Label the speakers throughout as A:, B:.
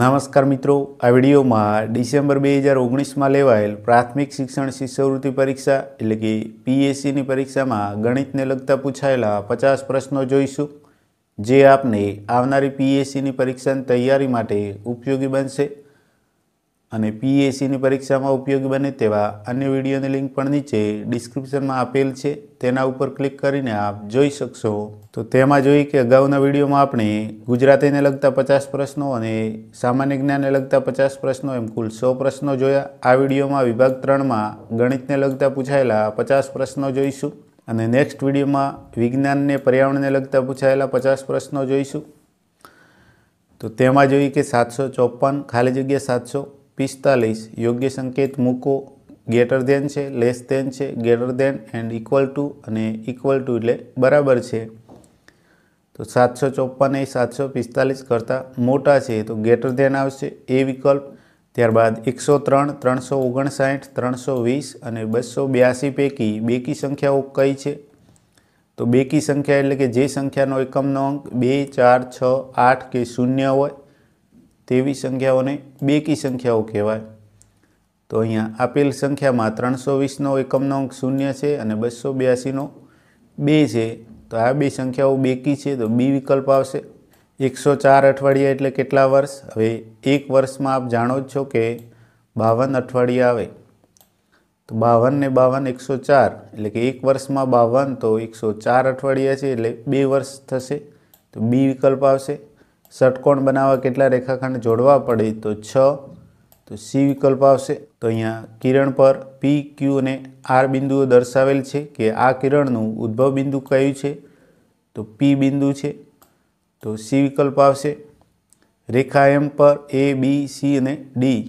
A: નમસ્કાર મિત્રો આ વિડીયોમાં ડિસેમ્બર બે હજાર ઓગણીસમાં લેવાયેલ પ્રાથમિક શિક્ષણ શિષ્યવૃત્તિ પરીક્ષા એટલે કે પીએસસીની પરીક્ષામાં ગણિતને લગતા પૂછાયેલા પચાસ પ્રશ્નો જોઈશું જે આપને આવનારી પીએસસીની પરીક્ષાની તૈયારી માટે ઉપયોગી બનશે અને પીએસસીની પરીક્ષામાં ઉપયોગી બને તેવા અન્ય વિડીયોની લિંક પણ નીચે ડિસ્ક્રિપ્શનમાં આપેલ છે તેના ઉપર ક્લિક કરીને આપ જોઈ શકશો તો તેમાં જોઈ કે અગાઉના વિડીયોમાં આપણે ગુજરાતીને લગતા પચાસ પ્રશ્નો અને સામાન્ય જ્ઞાનને લગતા પચાસ પ્રશ્નો એમ કુલ સો પ્રશ્નો જોયા આ વિડીયોમાં વિભાગ ત્રણમાં ગણિતને લગતા પૂછાયેલા પચાસ પ્રશ્નો જોઈશું અને નેક્સ્ટ વિડીયોમાં વિજ્ઞાનને પર્યાવરણને લગતા પૂછાયેલા પચાસ પ્રશ્નો જોઈશું તો તેમાં જોઈ કે સાતસો ચોપન ખાલી જગ્યા સાતસો પિસ્તાલીસ યોગ્ય સંકેત મૂકો ગેટર દેન છે લેસ દેન છે greater than and equal to અને ઇક્વલ ટુ એટલે બરાબર છે તો સાતસો ચોપ્પન એ સાતસો પિસ્તાલીસ કરતાં મોટા છે તો ગેટર દેન આવશે એ વિકલ્પ ત્યારબાદ એકસો ત્રણ ત્રણસો ઓગણસાઠ ત્રણસો વીસ અને બસો બ્યાસી પૈકી બેકી સંખ્યાઓ કઈ છે તો બેકી સંખ્યા એટલે કે જે સંખ્યાનો એકમનો અંક બે ચાર છ આઠ કે શૂન્ય હોય તેવી સંખ્યાઓને બે કી સંખ્યાઓ કહેવાય તો અહીંયા આપેલ સંખ્યામાં ત્રણસો વીસનો એકમનો અંક શૂન્ય છે અને બસો બ્યાસીનો બે છે તો આ બે સંખ્યાઓ બે કી છે તો બી વિકલ્પ આવશે એકસો ચાર અઠવાડિયા એટલે કેટલા વર્ષ હવે એક વર્ષમાં આપ જાણો જ છો કે બાવન અઠવાડિયા આવે તો બાવન ને બાવન એકસો ચાર એટલે કે એક વર્ષમાં બાવન તો એકસો ચાર અઠવાડિયા છે એટલે બે વર્ષ થશે તો બી વિકલ્પ આવશે ષટકોણ બનાવવા કેટલા રેખાખંડ જોડવા પડે તો છ તો સી વિકલ્પ આવશે તો અહીંયા કિરણ પર પી ક્યુ અને આર બિંદુઓ દર્શાવેલ છે કે આ કિરણનું ઉદ્ભવ બિંદુ કયું છે તો પી બિંદુ છે તો સી વિકલ્પ આવશે રેખા એમ પર એ બી સી અને ડી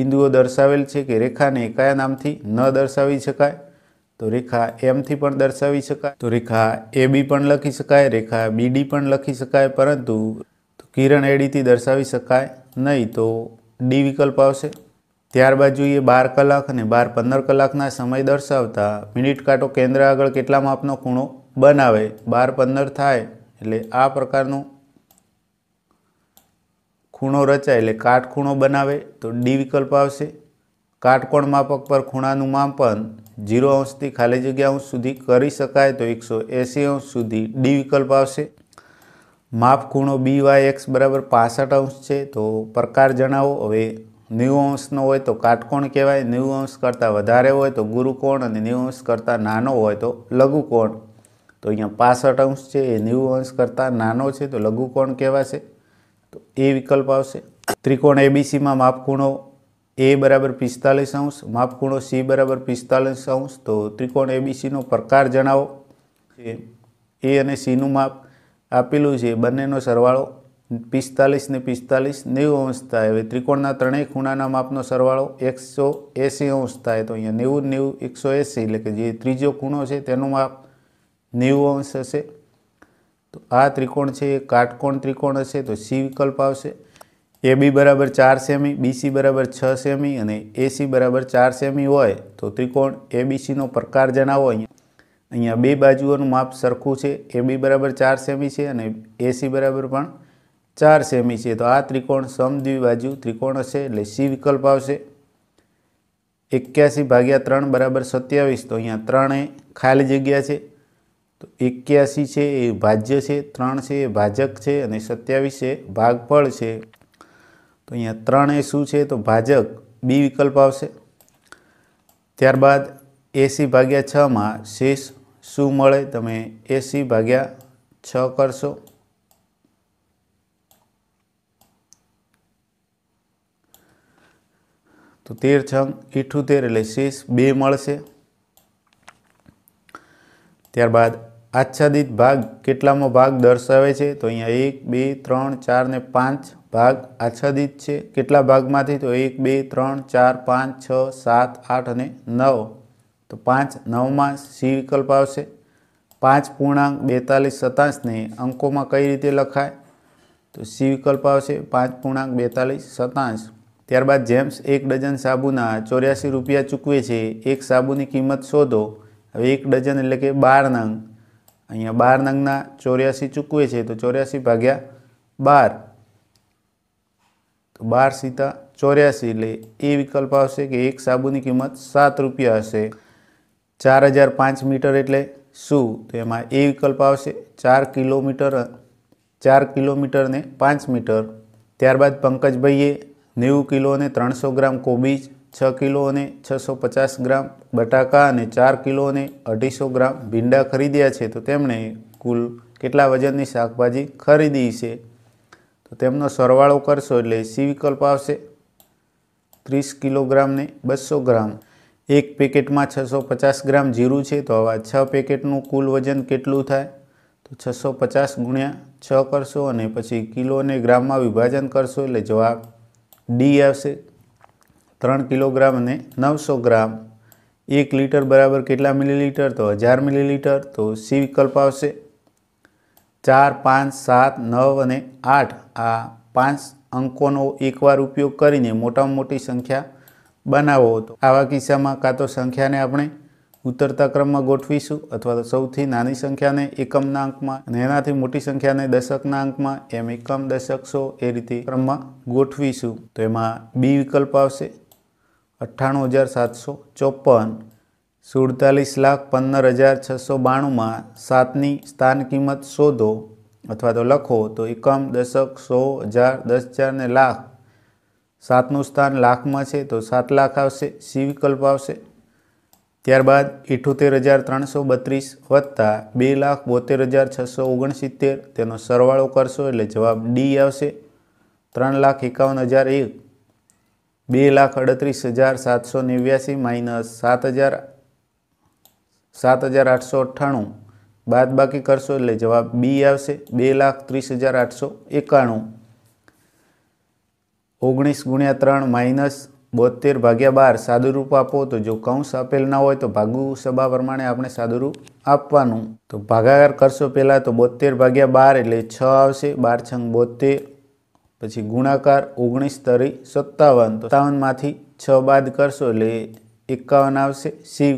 A: બિંદુઓ દર્શાવેલ છે કે રેખાને કયા નામથી ન દર્શાવી શકાય તો રેખા એમથી પણ દર્શાવી શકાય તો રેખા એ બી પણ લખી શકાય રેખા બીડી પણ લખી શકાય પરંતુ કિરણ એડીથી દર્શાવી શકાય નહીં તો ડી વિકલ્પ આવશે ત્યારબાદ જોઈએ બાર કલાક અને બાર પંદર કલાકના સમય દર્શાવતા મિનિટ કાંટો કેન્દ્ર આગળ કેટલા માપનો ખૂણો બનાવે બાર પંદર થાય એટલે આ પ્રકારનો ખૂણો રચાય એટલે કાટખૂણો બનાવે તો ડી વિકલ્પ આવશે કાટકોણ માપક પર ખૂણાનું માપન જીરો અંશથી ખાલી જગ્યા અંશ સુધી કરી શકાય તો એકસો એંશી અંશ સુધી ડી વિકલ્પ આવશે માપખૂણો બી વાય એક્સ બરાબર પાસઠ અંશ છે તો પ્રકાર જણાવો હવે નેવું અંશનો હોય તો કાટકોણ કહેવાય નેવું અંશ કરતાં વધારે હોય તો ગુરુકોણ અને નેવું અંશ કરતાં નાનો હોય તો લઘુકોણ તો અહીંયા પાસઠ અંશ છે એ નેવું અંશ કરતાં નાનો છે તો લઘુકોણ કહેવાશે તો એ વિકલ્પ આવશે ત્રિકોણ એબીસીમાં માપખૂણો એ બરાબર પિસ્તાલીસ અંશ માપખૂણો સી બરાબર પિસ્તાલીસ અંશ તો ત્રિકોણ એબીસીનો પ્રકાર જણાવો એ અને સીનું માપ આપેલું છે બંનેનો સરવાળો પિસ્તાલીસ ને પિસ્તાલીસ નેવું અંશ થાય હવે ત્રિકોણના ત્રણેય ખૂણાના માપનો સરવાળો એકસો એંસી અંશ થાય તો અહીંયા નેવું નેવું એકસો એંસી એટલે કે જે ત્રીજો ખૂણો છે તેનું માપ નેવું અંશ હશે તો આ ત્રિકોણ છે એ કાટકોણ ત્રિકોણ હશે તો સી વિકલ્પ આવશે એ બી બરાબર ચાર સેમી બીસી બરાબર છ સેમી અને એસી બરાબર ચાર સેમી હોય તો ત્રિકોણ એબીસીનો પ્રકાર જણાવો અહીંયા અહીંયા બે બાજુઓનું માપ સરખું છે એ બી બરાબર ચાર સેમી છે અને એસી બરાબર પણ ચાર સેમી છે તો આ ત્રિકોણ બાજુ ત્રિકોણ હશે એટલે સી વિકલ્પ આવશે એક્યાસી ભાગ્યા ત્રણ બરાબર સત્યાવીસ તો અહીંયા ત્રણે ખાલી જગ્યા છે તો એક્યાસી છે એ ભાજ્ય છે ત્રણ છે એ ભાજક છે અને સત્યાવીસ છે ભાગફળ છે તો અહીંયા ત્રણે શું છે તો ભાજક બી વિકલ્પ આવશે ત્યારબાદ એસી ભાગ્યા છમાં શેષ શું મળે તમે એસી ભાગ્યા છ કરશો તો તેર છંગ ઇઠ્ઠોતેર એટલે શેષ બે મળશે ત્યારબાદ આચ્છાદિત ભાગ કેટલામાં ભાગ દર્શાવે છે તો અહીંયા એક બે ત્રણ ચાર ને પાંચ ભાગ આચ્છાદિત છે કેટલા ભાગમાંથી તો એક બે ત્રણ ચાર પાંચ છ સાત આઠ અને નવ તો પાંચ નવમાં સી વિકલ્પ આવશે પાંચ પૂર્ણાંક બેતાલીસ સત્તાવીસને અંકોમાં કઈ રીતે લખાય તો સી વિકલ્પ આવશે પાંચ પૂર્ણાંક બેતાલીસ સત્તાવીસ ત્યારબાદ જેમ્સ એક ડઝન સાબુના ચોર્યાસી રૂપિયા ચૂકવે છે એક સાબુની કિંમત શોધો હવે એક ડઝન એટલે કે બાર નંગ અહીંયા બાર નંગના ચોર્યાસી ચૂકવે છે તો ચોર્યાસી ભાગ્યા બાર તો બાર સીતા ચોર્યાસી એટલે એ વિકલ્પ આવશે કે એક સાબુની કિંમત સાત રૂપિયા હશે ચાર હજાર પાંચ મીટર એટલે શું તો એમાં એ વિકલ્પ આવશે ચાર કિલોમીટર ચાર કિલોમીટરને પાંચ મીટર ત્યારબાદ પંકજભાઈએ નેવું કિલો અને ત્રણસો ગ્રામ કોબીજ છ કિલો અને છસો પચાસ ગ્રામ બટાકા અને ચાર કિલો અને અઢીસો ગ્રામ ભીંડા ખરીદ્યા છે તો તેમણે કુલ કેટલા વજનની શાકભાજી ખરીદી છે તો તેમનો સરવાળો કરશો એટલે સી વિકલ્પ આવશે ત્રીસ કિલોગ્રામને બસો ગ્રામ એક પેકેટમાં છસો પચાસ ગ્રામ જીરું છે તો આવા છ પેકેટનું કુલ વજન કેટલું થાય તો છસો પચાસ ગુણ્યા છ કરશો અને પછી કિલોને ગ્રામમાં વિભાજન કરશો એટલે જવાબ ડી આવશે ત્રણ કિલોગ્રામ અને નવસો ગ્રામ એક લીટર બરાબર કેટલા મિલીલીટર તો હજાર મિલીલીટર તો સી વિકલ્પ આવશે ચાર પાંચ સાત નવ અને આઠ આ પાંચ અંકોનો એકવાર ઉપયોગ કરીને મોટામાં મોટી સંખ્યા બનાવો હતો આવા કિસ્સામાં કાં તો સંખ્યાને આપણે ઉતરતા ક્રમમાં ગોઠવીશું અથવા તો સૌથી નાની સંખ્યાને એકમના અંકમાં અને એનાથી મોટી સંખ્યાને દશકના અંકમાં એમ એકમ દશક સો એ રીતે ક્રમમાં ગોઠવીશું તો એમાં બી વિકલ્પ આવશે અઠ્ઠાણું હજાર સાતસો ચોપન સુડતાલીસ લાખ પંદર હજાર છસો બાણુંમાં સાતની સ્થાન કિંમત શોધો અથવા તો લખો તો એકમ દશક સો હજાર દસ હજાર ને લાખ સાતનું સ્થાન લાખમાં છે તો સાત લાખ આવશે સી વિકલ્પ આવશે ત્યારબાદ ઇઠોતેર હજાર ત્રણસો બત્રીસ વત્તા બે લાખ બોતેર હજાર છસો ઓગણસિત્તેર તેનો સરવાળો કરશો એટલે જવાબ ડી આવશે ત્રણ લાખ એકાવન હજાર એક બે લાખ અડત્રીસ હજાર સાતસો નેવ્યાસી માઇનસ સાત હજાર સાત હજાર આઠસો અઠ્ઠાણું બાદબાકી કરશો એટલે જવાબ બી આવશે બે લાખ ત્રીસ હજાર આઠસો એકાણું ઓગણીસ ગુણ્યા ત્રણ માઇનસ બોતેર ભાગ્યા બાર સાદુરૂપ આપો તો જો કૌંસ આપેલ ના હોય તો ભાગુ સભા પ્રમાણે આપણે સાદુરૂપ આપવાનું તો ભાગાકાર કરશો પહેલાં તો બોતેર ભાગ્યા બાર એટલે છ આવશે બાર છંગ બોતેર પછી ગુણાકાર ઓગણીસ તરી સત્તાવન તો સત્તાવનમાંથી છ બાદ કરશો એટલે એકાવન આવશે સી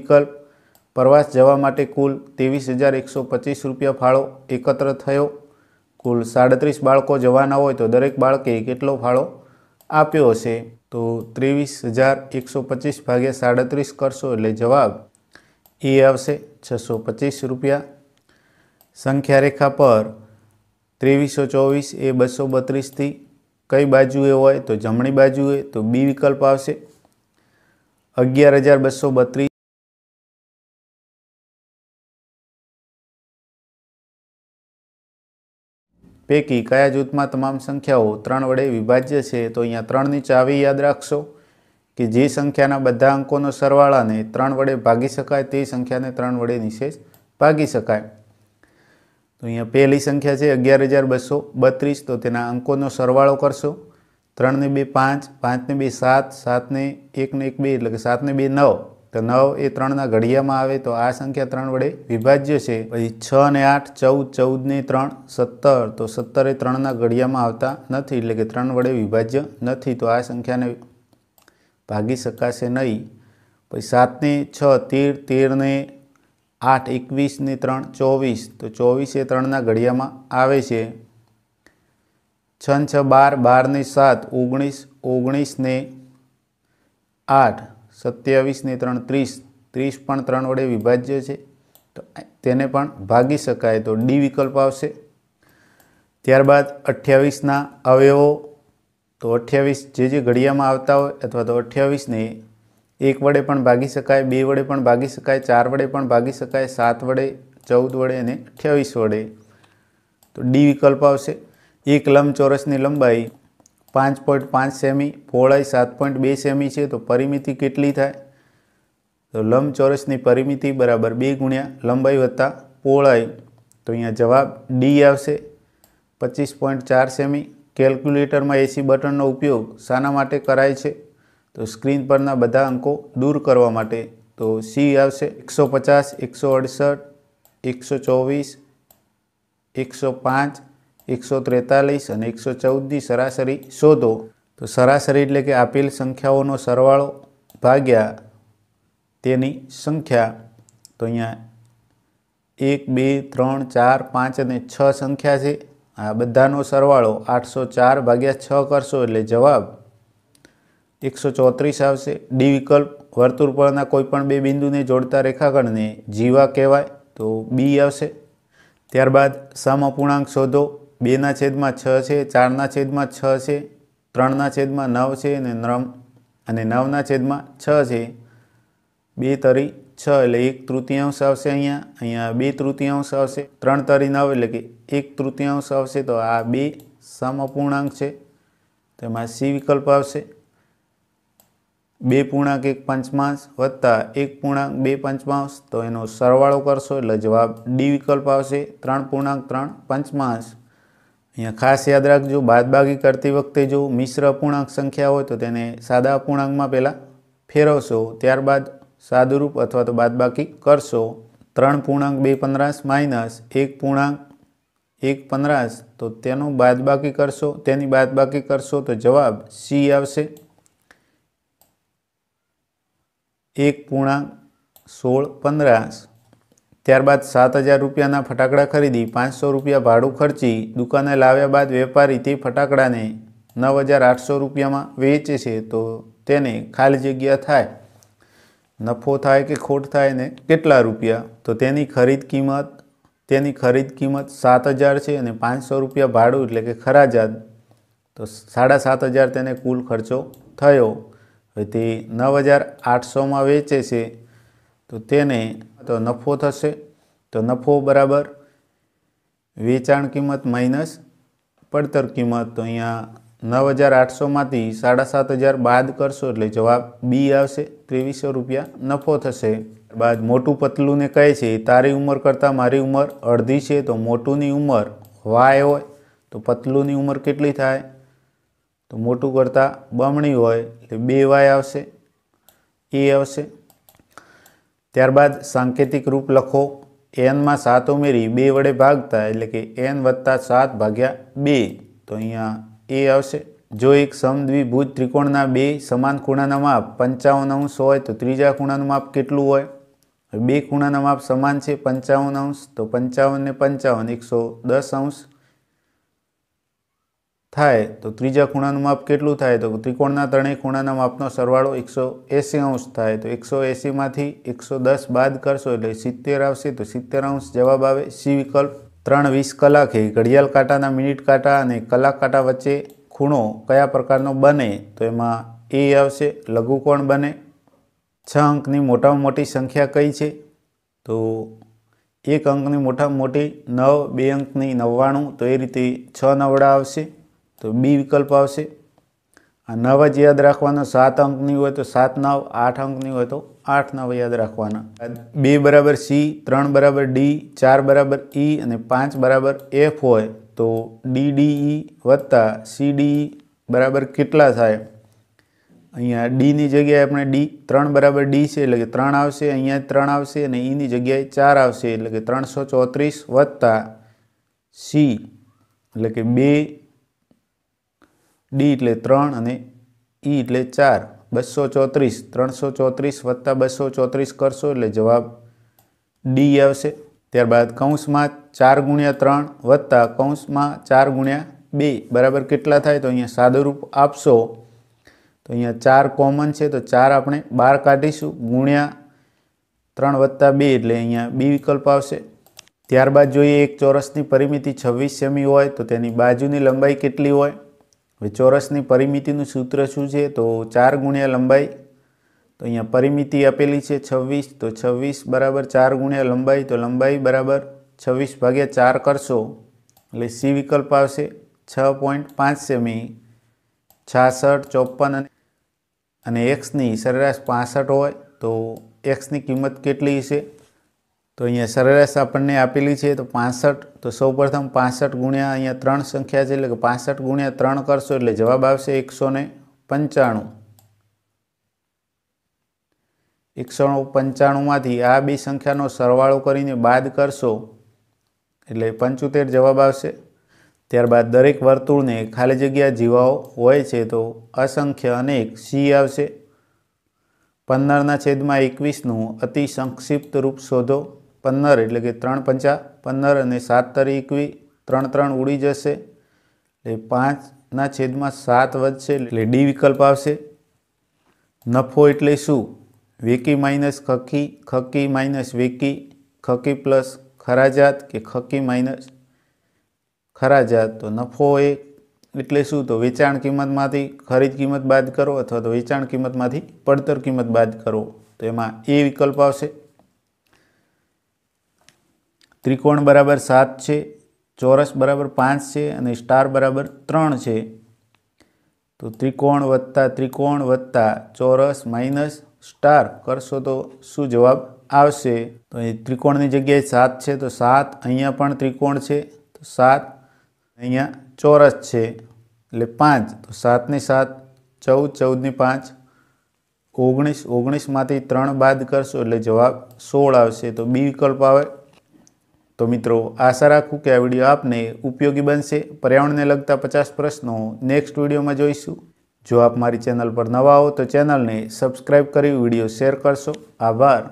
A: પ્રવાસ જવા માટે કુલ ત્રેવીસ હજાર એકસો પચીસ રૂપિયા ફાળો એકત્ર થયો કુલ સાડત્રીસ બાળકો જવાના હોય તો દરેક બાળકે કેટલો ફાળો આપ્યો હશે તો ત્રેવીસ હજાર એકસો પચીસ ભાગ્યા સાડત્રીસ કરશો એટલે જવાબ એ આવશે છસો પચીસ રૂપિયા સંખ્યા રેખા પર ત્રેવીસો ચોવીસ એ બસો બત્રીસથી કઈ બાજુએ હોય તો જમણી બાજુએ તો બી વિકલ્પ આવશે અગિયાર હજાર બસો બત્રીસ પૈકી કયા જૂથમાં તમામ સંખ્યાઓ ત્રણ વડે વિભાજ્ય છે તો અહીંયા ત્રણની ચાવી યાદ રાખશો કે જે સંખ્યાના બધા અંકોનો સરવાળાને ત્રણ વડે ભાગી શકાય તે સંખ્યાને ત્રણ વડે નિશેષ ભાગી શકાય તો અહીંયા પહેલી સંખ્યા છે અગિયાર હજાર બસો બત્રીસ તો તેના અંકોનો સરવાળો કરશો ત્રણને બે પાંચ પાંચને બે સાત સાતને એકને એક બે એટલે કે સાતને બે નવ તો નવ એ ત્રણના ઘડિયામાં આવે તો આ સંખ્યા ત્રણ વડે વિભાજ્ય છે પછી છ ને આઠ ચૌદ ચૌદની ત્રણ સત્તર તો સત્તર એ ત્રણના ઘડિયામાં આવતા નથી એટલે કે ત્રણ વડે વિભાજ્ય નથી તો આ સંખ્યાને ભાગી શકાશે નહીં પછી સાતને છ તેર તેરને આઠ એકવીસને ત્રણ ચોવીસ તો ચોવીસ એ ત્રણના ઘડિયામાં આવે છે છ છ બાર બારને સાત ઓગણીસ ઓગણીસને આઠ સત્યાવીસને ત્રણ ત્રીસ ત્રીસ પણ ત્રણ વડે વિભાજ્ય છે તો તેને પણ ભાગી શકાય તો ડી વિકલ્પ આવશે ત્યારબાદ અઠ્યાવીસના અવયવો તો અઠ્યાવીસ જે જે ઘડિયામાં આવતા હોય અથવા તો અઠ્યાવીસને એક વડે પણ ભાગી શકાય બે વડે પણ ભાગી શકાય ચાર વડે પણ ભાગી શકાય સાત વડે ચૌદ વડે અને અઠ્યાવીસ વડે તો ડી વિકલ્પ આવશે એક લંબચોરસની લંબાઈ પાંચ પોઈન્ટ પાંચ સેમી પહોળાઈ સાત પોઈન્ટ બે સેમી છે તો પરિમિતિ કેટલી થાય તો લંબચોરસની પરિમિતિ બરાબર બે ગુણ્યા લંબાઈ વત્તા પહોળાઈ તો અહીંયા જવાબ ડી આવશે પચીસ પોઈન્ટ ચાર સેમી કેલ્ક્યુલેટરમાં એસી બટનનો ઉપયોગ શાના માટે કરાય છે તો સ્ક્રીન પરના બધા અંકો દૂર કરવા માટે તો સી આવશે એકસો પચાસ એકસો અડસઠ એકસો ચોવીસ એકસો પાંચ એકસો ત્રેતાલીસ અને એકસો ચૌદની સરાસરી શોધો તો સરાસરી એટલે કે આપેલ સંખ્યાઓનો સરવાળો ભાગ્યા તેની સંખ્યા તો અહીંયા એક બે ત્રણ ચાર પાંચ અને છ સંખ્યા છે આ બધાનો સરવાળો આઠસો ચાર ભાગ્યા છ કરશો એટલે જવાબ એકસો ચોત્રીસ આવશે ડી વિકલ્પ વર્તુળ પરના કોઈપણ બે બિંદુને જોડતા રેખાખંડને જીવા કહેવાય તો બી આવશે ત્યારબાદ સમ અપૂર્ણાંક શોધો બેના છેદમાં છ છે ચારના છેદમાં છ છે ત્રણના છેદમાં નવ છે અને નવ અને નવના છેદમાં છ છે બે તરી છ એટલે એક તૃતીયાંશ આવશે અહીંયા અહીંયા બે તૃતીયાંશ આવશે ત્રણ તરી નવ એટલે કે એક તૃતીયાંશ આવશે તો આ બે સમપૂર્ણાંક છે તેમાં સી વિકલ્પ આવશે બે પૂર્ણાંક એક પંચમાંશ વત્તા એક પૂર્ણાંક બે પંચમાંશ તો એનો સરવાળો કરશો એટલે જવાબ ડી વિકલ્પ આવશે ત્રણ પૂર્ણાંક ત્રણ પંચમાંશ અહીંયા ખાસ યાદ રાખજો બાદબાકી કરતી વખતે જો મિશ્ર અપૂર્ણાંક સંખ્યા હોય તો તેને સાદા અપૂર્ણાંકમાં પહેલાં ફેરવશો ત્યારબાદ સાદુરૂપ અથવા તો બાદબાકી કરશો ત્રણ પૂર્ણાંક બે પંદરાસ માઇનસ એક પૂર્ણાંક એક પંદરાસ તો તેનો બાદબાકી કરશો તેની બાદબાકી કરશો તો જવાબ સી આવશે એક પૂર્ણાંક સોળ પંદરાસ ત્યારબાદ સાત હજાર રૂપિયાના ફટાકડા ખરીદી પાંચસો રૂપિયા ભાડું ખર્ચી દુકાને લાવ્યા બાદ વેપારી તે ફટાકડાને નવ હજાર આઠસો રૂપિયામાં વેચે છે તો તેને ખાલી જગ્યા થાય નફો થાય કે ખોટ થાય ને કેટલા રૂપિયા તો તેની ખરીદ કિંમત તેની ખરીદ કિંમત સાત હજાર છે અને પાંચસો રૂપિયા ભાડું એટલે કે ખરાજાત તો સાડા સાત હજાર તેને કુલ ખર્ચો થયો હવે તે નવ હજાર આઠસોમાં વેચે છે તો તેને તો નફો થશે તો નફો બરાબર વેચાણ કિંમત માઇનસ પડતર કિંમત તો અહીંયા નવ હજાર આઠસોમાંથી સાડા સાત હજાર બાદ કરશો એટલે જવાબ બી આવશે ત્રેવીસો રૂપિયા નફો થશે બાદ મોટું પતલુંને કહે છે તારી ઉંમર કરતાં મારી ઉંમર અડધી છે તો મોટુંની ઉંમર વાય હોય તો પતલુંની ઉંમર કેટલી થાય તો મોટું કરતાં બમણી હોય એટલે બે વાય આવશે એ આવશે ત્યારબાદ સાંકેતિક રૂપ લખો એનમાં સાત ઉમેરી બે વડે ભાગતા એટલે કે એન વત્તા સાત ભાગ્યા બે તો અહીંયા એ આવશે જો એક સમદ્વિભુજ ત્રિકોણના બે સમાન ખૂણાના માપ પંચાવન અંશ હોય તો ત્રીજા ખૂણાનું માપ કેટલું હોય બે ખૂણાના માપ સમાન છે પંચાવન અંશ તો પંચાવન ને પંચાવન એકસો દસ અંશ થાય તો ત્રીજા ખૂણાનું માપ કેટલું થાય તો ત્રિકોણના ત્રણેય ખૂણાના માપનો સરવાળો એકસો એંસી અંશ થાય તો એકસો એંસીમાંથી એકસો દસ બાદ કરશો એટલે સિત્તેર આવશે તો સિત્તેર અંશ જવાબ આવે સી વિકલ્પ ત્રણ વીસ કલાકે ઘડિયાળ કાંટાના મિનિટ કાંટા અને કલાક કાંટા વચ્ચે ખૂણો કયા પ્રકારનો બને તો એમાં એ આવશે લઘુકોણ બને છ અંકની મોટામાં મોટી સંખ્યા કઈ છે તો એક અંકની મોટામાં મોટી નવ બે અંકની નવ્વાણું તો એ રીતે છ નવડા આવશે તો બી વિકલ્પ આવશે આ નવ જ યાદ રાખવાના સાત અંકની હોય તો સાત નવ આઠ અંકની હોય તો આઠ નવ યાદ રાખવાના બે બરાબર સી ત્રણ બરાબર ડી ચાર બરાબર ઈ અને પાંચ બરાબર એફ હોય તો ડી ડી ઈ વત્તા સી ડી બરાબર કેટલા થાય અહીંયા ડીની જગ્યાએ આપણે ડી ત્રણ બરાબર ડી છે એટલે કે ત્રણ આવશે અહીંયા ત્રણ આવશે અને ઈની જગ્યાએ ચાર આવશે એટલે કે ત્રણસો ચોત્રીસ વત્તા સી એટલે કે બે ડી એટલે ત્રણ અને ઈ એટલે ચાર બસો ચોત્રીસ ત્રણસો ચોત્રીસ વત્તા બસો ચોત્રીસ કરશો એટલે જવાબ ડી આવશે ત્યારબાદ કૌંસમાં ચાર ગુણ્યા ત્રણ વત્તા કૌંસમાં ચાર ગુણ્યા બે બરાબર કેટલા થાય તો અહીંયા સાદુરૂપ આપશો તો અહીંયા ચાર કોમન છે તો ચાર આપણે બાર કાઢીશું ગુણ્યા ત્રણ વત્તા બે એટલે અહીંયા બી વિકલ્પ આવશે ત્યારબાદ જોઈએ એક ચોરસની પરિમિતિ છવ્વીસ સેમી હોય તો તેની બાજુની લંબાઈ કેટલી હોય હવે ચોરસની પરિમિતિનું સૂત્ર શું છે તો ચાર ગુણ્યા લંબાઈ તો અહીંયા પરિમિતિ આપેલી છે છવ્વીસ તો છવ્વીસ બરાબર ચાર ગુણ્યા લંબાઈ તો લંબાઈ બરાબર છવ્વીસ ભાગ્યા ચાર કરશો એટલે સી વિકલ્પ આવશે છ પોઈન્ટ પાંચ સેમી છાસઠ ચોપન અને અને એક્સની સરેરાશ પાસઠ હોય તો એક્સની કિંમત કેટલી હશે તો અહીંયા સરેરાશ આપણને આપેલી છે તો પાસઠ તો સૌ પ્રથમ પાસઠ ગુણ્યા અહીંયા ત્રણ સંખ્યા છે એટલે કે પાસઠ ગુણ્યા ત્રણ કરશો એટલે જવાબ આવશે એકસો ને પંચાણું એકસો પંચાણુંમાંથી આ બે સંખ્યાનો સરવાળો કરીને બાદ કરશો એટલે પંચોતેર જવાબ આવશે ત્યારબાદ દરેક વર્તુળને ખાલી જગ્યા જીવાઓ હોય છે તો અસંખ્ય અનેક સી આવશે પંદરના છેદમાં એકવીસનું અતિ સંક્ષિપ્ત રૂપ શોધો પંદર એટલે કે ત્રણ પંચા પંદર અને સાત તરી એકવી ત્રણ ત્રણ ઉડી જશે એટલે પાંચના છેદમાં સાત વધશે એટલે ડી વિકલ્પ આવશે નફો એટલે શું વેકી માઇનસ ખકી ખકી માઇનસ વેકી ખકી પ્લસ ખરાજાત કે ખકી માઇનસ ખરાજાત તો નફો એ એટલે શું તો વેચાણ કિંમતમાંથી ખરીદ કિંમત બાદ કરો અથવા તો વેચાણ કિંમતમાંથી પડતર કિંમત બાદ કરો તો એમાં એ વિકલ્પ આવશે ત્રિકોણ બરાબર સાત છે ચોરસ બરાબર પાંચ છે અને સ્ટાર બરાબર ત્રણ છે તો ત્રિકોણ વત્તા ત્રિકોણ વત્તા ચોરસ માઇનસ સ્ટાર કરશો તો શું જવાબ આવશે તો એ ત્રિકોણની જગ્યાએ સાત છે તો સાત અહીંયા પણ ત્રિકોણ છે તો સાત અહીંયા ચોરસ છે એટલે પાંચ તો સાતની સાત ચૌદ ચૌદની પાંચ ઓગણીસ ઓગણીસમાંથી ત્રણ બાદ કરશો એટલે જવાબ સોળ આવશે તો બી વિકલ્પ આવે તો મિત્રો આશા રાખું કે આ વિડીયો આપને ઉપયોગી બનશે પર્યાવરણને લગતા પચાસ પ્રશ્નો નેક્સ્ટ વિડીયોમાં જોઈશું જો આપ મારી ચેનલ પર નવા હો તો ચેનલને સબસ્ક્રાઈબ કરી વિડીયો શેર કરશો આભાર